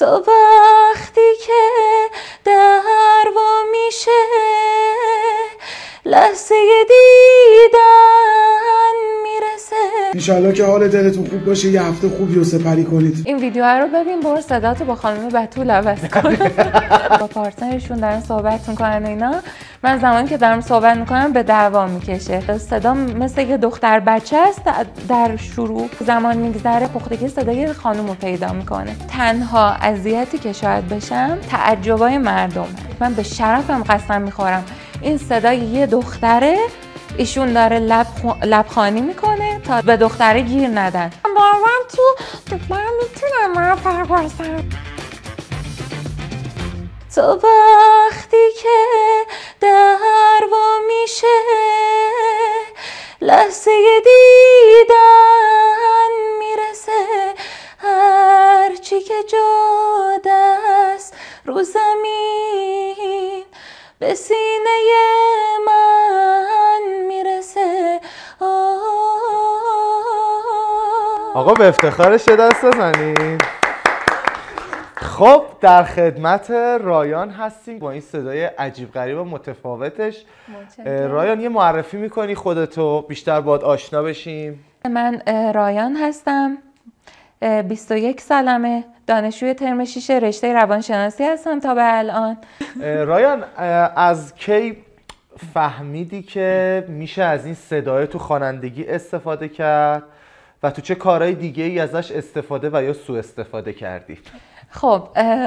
تو وقتی که دروا میشه لحظه دیدن میرسه انشالله که حال دلتون خوب باشه یه هفته خوبی رو سپری کنید این ویدیو رو ببین برو صداتو با خانم بتول عوض کن با پارتنرشون دارن صحبت میکنن اینا من زمانی که دارم صحبت میکنم به دعوا میکشه صدا مثل یه دختر بچه است در شروع زمان میگذره پختگی صدای خانم رو پیدا میکنه تنها اذیتی که شاید بشم تعجبای مردم من به شرفم قسم میخورم این صدای یه دختره ایشون داره لب لبخانی میکنه تا به دختره گیر ندن باورم تو من میتونم من فرگرسم تو وقتی که میشه لحظه دیدن میرسه هرچی که جادست رو زمین به سینه من میرسه آقا به افتخارش یه دست بزنید خب در خدمت رایان هستیم با این صدای عجیب غریب و متفاوتش رایان یه معرفی میکنی خودتو بیشتر باد آشنا بشیم من رایان هستم 21 سالمه دانشجوی ترم 6 رشته روانشناسی هستم تا به الان رایان از کی فهمیدی که میشه از این صدای تو خوانندگی استفاده کرد و تو چه کارهای دیگه ای ازش استفاده و یا سوء استفاده کردی خب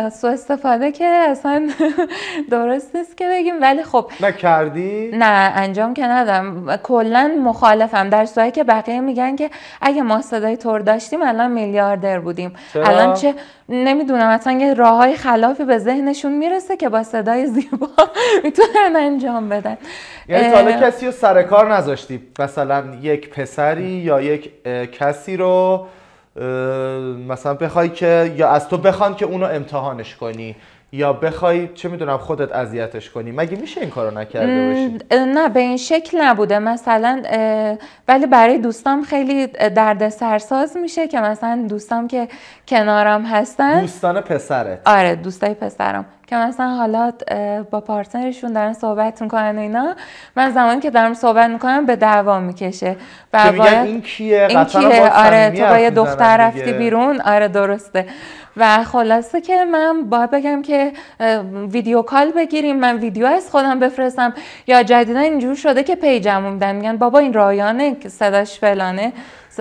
سو استفاده که اصلا درست نیست که بگیم ولی خب نه کردی؟ نه انجام که ندم کلا مخالفم در صورتی که بقیه میگن که اگه ما صدای تور داشتیم الان میلیاردر بودیم چرا؟ الان چه نمیدونم اصلا یه راه های خلافی به ذهنشون میرسه که با صدای زیبا میتونن انجام بدن یعنی تا کسی رو سر کار نذاشتی مثلا یک پسری یا یک کسی رو مثلا بخوای که یا از تو بخوان که اونو امتحانش کنی یا بخوای چه میدونم خودت اذیتش کنی مگه میشه این کارو نکرده باشی نه به این شکل نبوده مثلا ولی برای دوستام خیلی درد ساز میشه که مثلا دوستام که کنارم هستن دوستان پسرت آره دوستای پسرم که مثلا حالا با پارتنرشون دارن صحبت میکنن و اینا من زمانی که دارم صحبت میکنم به دعوا میکشه و باید این کیه, این کیه؟ آره تو با دختر رفتی بیرون آره درسته و خلاصه که من باید بگم که ویدیو کال بگیریم من ویدیو از خودم بفرستم یا جدیدا اینجور شده که پیجمو اومدن میگن بابا این رایانه صداش فلانه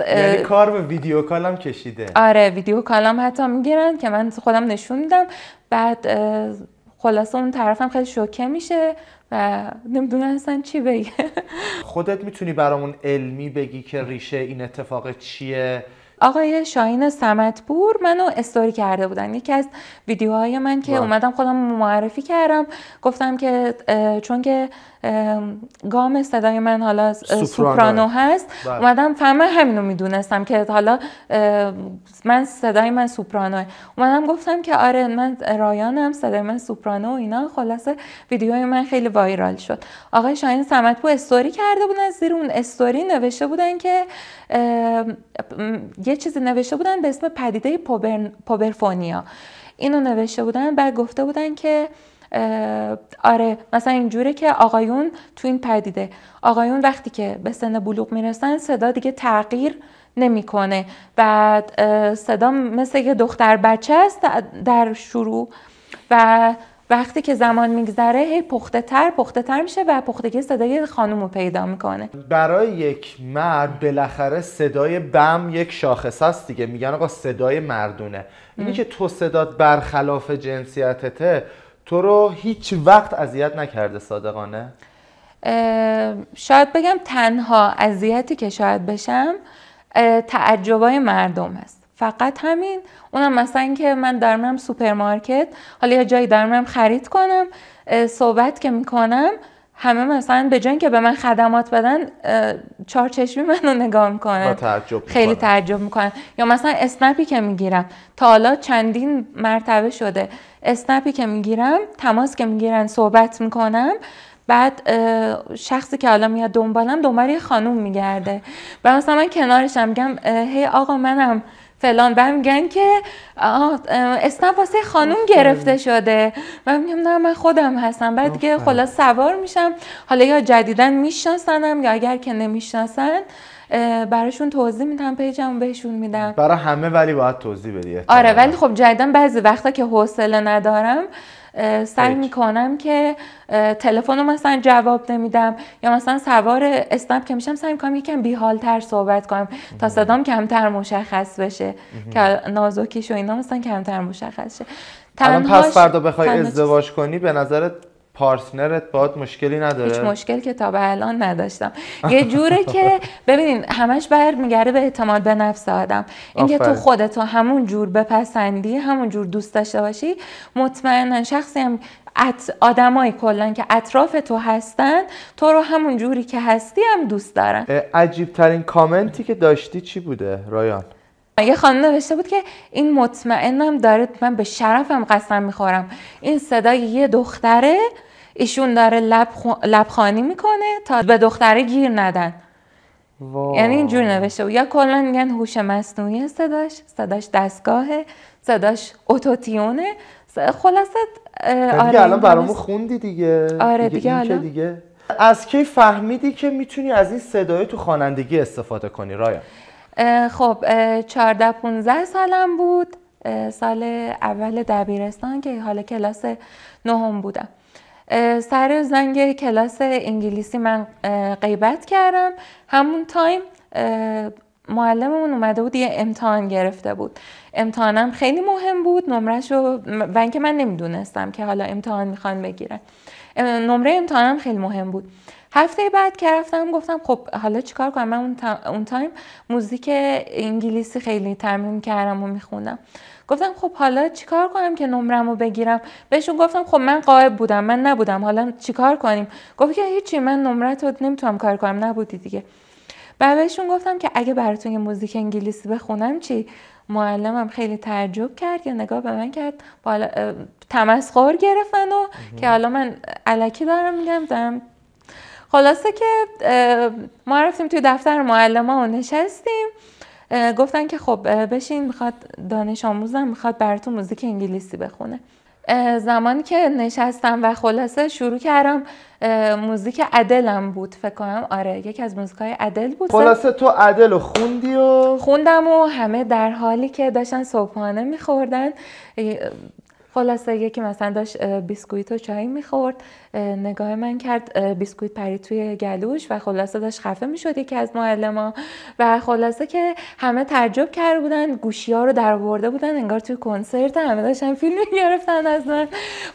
یعنی کار به ویدیو کالم کشیده آره ویدیو کالم حتی میگیرن که من خودم نشون میدم بعد خلاصه اون طرفم خیلی شوکه میشه و نمیدونه اصلا چی بگه خودت میتونی برامون علمی بگی که ریشه این اتفاق چیه آقای شاهین سمتپور منو استوری کرده بودن یکی از ویدیوهای من که بله. اومدم خودم معرفی کردم گفتم که چون که گام صدای من حالا سوپرانو, هست بله. اومدم فهمه همینو میدونستم که حالا من صدای من هست اومدم گفتم که آره من رایانم صدای من سوپرانو و اینا خلاصه ویدیوی من خیلی وایرال شد آقای شاهین سمتپو استوری کرده بودن زیر اون استوری نوشته بودن که یه چیزی نوشته بودن به اسم پدیده پوبر... پوبرفونیا اینو نوشته بودن بعد گفته بودن که آره مثلا اینجوره که آقایون تو این پدیده آقایون وقتی که به سن بلوغ میرسن صدا دیگه تغییر نمیکنه و صدا مثل یه دختر بچه است در شروع و وقتی که زمان میگذره هی پخته تر پخته تر میشه و پختگی صدای خانم رو پیدا میکنه برای یک مرد بالاخره صدای بم یک شاخص است دیگه میگن آقا صدای مردونه اینی که تو صدات برخلاف جنسیتته تو رو هیچ وقت اذیت نکرده صادقانه شاید بگم تنها اذیتی که شاید بشم تعجبای مردم است فقط همین اونم مثلا اینکه من در سوپرمارکت حالا یه جایی در خرید کنم صحبت که میکنم همه مثلا به جای که به من خدمات بدن چهار چشمی منو نگاه میکنن تعجب خیلی تعجب میکنن یا مثلا اسنپی که میگیرم تا حالا چندین مرتبه شده اسنپی که میگیرم تماس که میگیرن صحبت میکنم بعد شخصی که حالا میاد دنبالم دنبال یه خانوم میگرده و مثلا من کنارشم میگم هی آقا منم فلان و میگن که اسنپ واسه خانوم گرفته شده و میگم نه من خودم هستم بعد دیگه خلاص سوار میشم حالا یا جدیدا میشناسنم یا اگر که نمیشناسن براشون توضیح میدم پیجمو بهشون میدم برای همه ولی باید توضیح بدی آره ولی خب جدیدن بعضی وقتا که حوصله ندارم سعی میکنم که تلفن رو مثلا جواب نمیدم یا مثلا سوار اسنپ که میشم سعی میکنم یکم تر صحبت کنم تا صدام کمتر مشخص بشه که نازوکیش و اینا مثلا کمتر مشخص شه الان پس فردا بخوای ازدواج کنی به نظرت پارتنرت باید مشکلی نداره هیچ مشکل که تا به الان نداشتم یه جوره که ببینین همش برمیگرده به اعتماد به نفس آدم اینکه تو خودتو همون جور بپسندی همون جور دوست داشته باشی مطمئنا شخصی هم ات آدمای کلا که اطراف تو هستن تو رو همون جوری که هستی هم دوست دارن عجیب ترین کامنتی که داشتی چی بوده رایان یه خانم نوشته بود که این مطمئنم داره من به شرفم قسم میخورم این صدای یه دختره ایشون داره لب لبخانی میکنه تا به دختره گیر ندن واو. یعنی اینجور نوشته یا کلا میگن هوش مصنوعی صداش صداش دستگاهه صداش اتوتیونه خلاصت آره الان برامون خوندی دیگه آره دیگه, دیگه, دیگه. از کی فهمیدی که میتونی از این صدای تو خوانندگی استفاده کنی رایا خب 14 15 سالم بود سال اول دبیرستان که حالا کلاس نهم بودم سر زنگ کلاس انگلیسی من غیبت کردم همون تایم معلممون اومده بود یه امتحان گرفته بود امتحانم خیلی مهم بود نمره رو و اینکه من نمیدونستم که حالا امتحان میخوان بگیرن نمره امتحانم خیلی مهم بود هفته بعد که رفتم گفتم خب حالا چیکار کنم من اون, تایم موزیک انگلیسی خیلی تمرین کردم و میخوندم گفتم خب حالا چیکار کنم که نمرم رو بگیرم بهشون گفتم خب من قائب بودم من نبودم حالا چیکار کنیم گفت که هیچی من نمرت رو نمیتونم کار کنم نبودی دیگه و بهشون گفتم که اگه براتون یه موزیک انگلیسی بخونم چی معلمم خیلی تعجب کرد یا نگاه به من کرد بالا... تمسخر گرفتن و که حالا من علکی دارم میگم دارم خلاصه که ما رفتیم توی دفتر معلمه و نشستیم گفتن که خب بشین میخواد دانش آموزم میخواد براتون موزیک انگلیسی بخونه زمانی که نشستم و خلاصه شروع کردم موزیک ادلم بود فکر کنم آره یکی از های عدل بود خلاصه تو رو خوندی و خوندم و همه در حالی که داشتن صبحانه میخوردن خلاصه یکی مثلا داشت بیسکویت و چای میخورد نگاه من کرد بیسکویت پرید توی گلوش و خلاصه داشت خفه میشد یکی از ها و خلاصه که همه تعجب کرده بودن گوشی ها رو در آورده بودن انگار توی کنسرت همه داشتن فیلم میگرفتن از من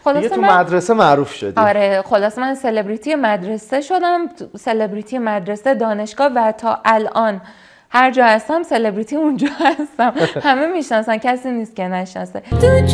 خلاصه تو من... مدرسه معروف شدی آره خلاصه من سلبریتی مدرسه شدم سلبریتی مدرسه دانشگاه و تا الان هر جا هستم سلبریتی اونجا هستم همه میشناسن کسی نیست که نشناسه تو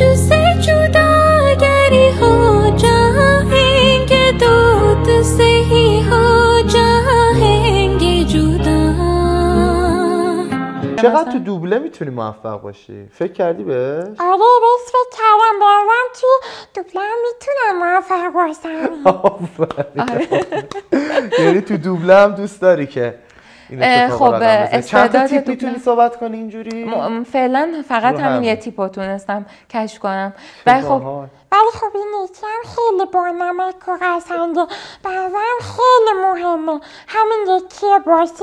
چقدر تو دوبله میتونی موفق باشی؟ فکر کردی بهش؟ آره بس فکر کردم باورم تو دوبله میتونم موفق باشم آره. یعنی تو دوبله هم دوست داری که خب استعداد تیپ میتونی صحبت کنی اینجوری فعلا فقط همین یه یه تیپو تونستم کش کنم و خب ولی خب این یکم خیلی بانمک و قشنگه بنظرم خیلی مهمه همین یکی باشه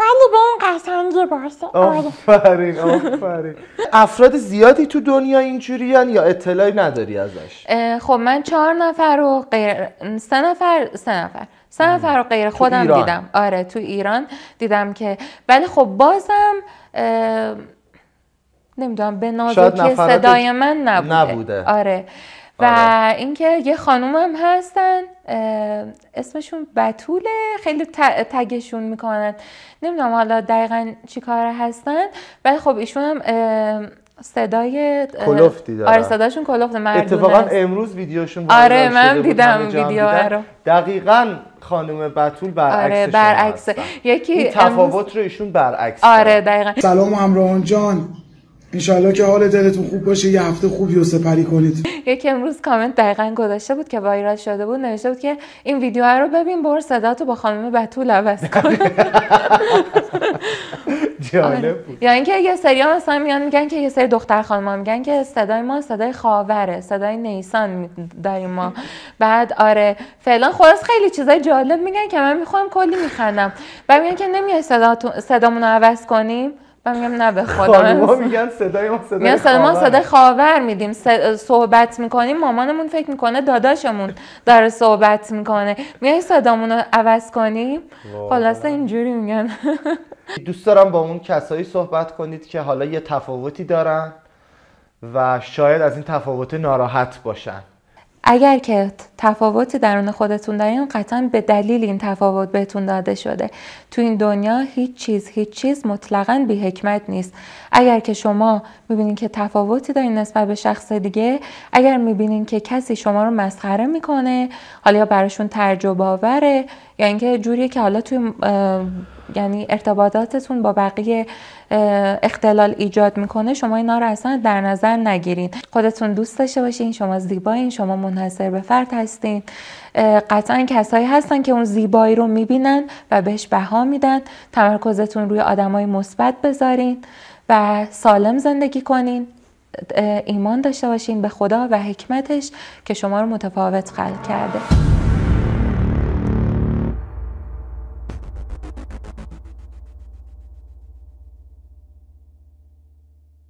ولی به این قشنگی باشه آره. آفرین آفرین افراد زیادی تو دنیا اینجوریان یا اطلاعی نداری ازش خب من چهار نفر و غیر سه نفر سه نفر سفر و غیر خودم دیدم آره تو ایران دیدم که ولی خب بازم نمیدونم به که صدای من نبوده, آره و آره. اینکه یه خانوم هم هستن اسمشون بتوله خیلی تگشون میکنن نمیدونم حالا دقیقا چی کار هستن ولی خب ایشون هم صدای کلوفتی دارن آره صداشون کلوفت مردونه اتفاقا امروز ویدیوشون آره من دیدم ویدیو رو آره. دقیقا خانم بطول برعکس آره برعکس یکی این تفاوت رو ایشون برعکس آره دقیقا سلام امران جان انشالله که حال دلتون خوب باشه یه هفته خوبی و سپری کنید یکی امروز کامنت دقیقا گذاشته بود که وایرال شده بود نوشته بود که این ویدیو رو ببین بار صدا تو با خانم بتول عوض کن جالب آره. بود یا اینکه یه سری ها مثلا میان میگن که یه سری دختر خانم میگن که صدای ما صدای خاوره صدای نیسان داریم ما بعد آره فعلا خلاص خیلی چیزای جالب میگن که من میخوام کلی میخندم و میگن که نمیای صدا صدامون رو عوض کنیم و میگم نه به خدا میگن صدای ما صدای میگن صدای ما صدای خاور میدیم صحبت میکنیم مامانمون فکر میکنه داداشمون داره صحبت میکنه میای صدامون رو عوض کنیم خلاصه اینجوری میگن دوست دارم با اون کسایی صحبت کنید که حالا یه تفاوتی دارن و شاید از این تفاوت ناراحت باشن اگر که تفاوتی درون خودتون دارین قطعا به دلیل این تفاوت بهتون داده شده تو این دنیا هیچ چیز هیچ چیز مطلقا بی حکمت نیست اگر که شما میبینین که تفاوتی دارین نسبت به شخص دیگه اگر میبینین که کسی شما رو مسخره میکنه حالا یا براشون ترجب آوره یا یعنی اینکه جوریه که حالا توی یعنی ارتباطاتتون با بقیه اختلال ایجاد میکنه شما اینا رو اصلا در نظر نگیرین خودتون دوست داشته باشین شما زیبایین شما منحصر به فرد هستین قطعا کسایی هستن که اون زیبایی رو میبینن و بهش بها میدن تمرکزتون روی آدمای مثبت بذارین و سالم زندگی کنین ایمان داشته باشین به خدا و حکمتش که شما رو متفاوت خلق کرده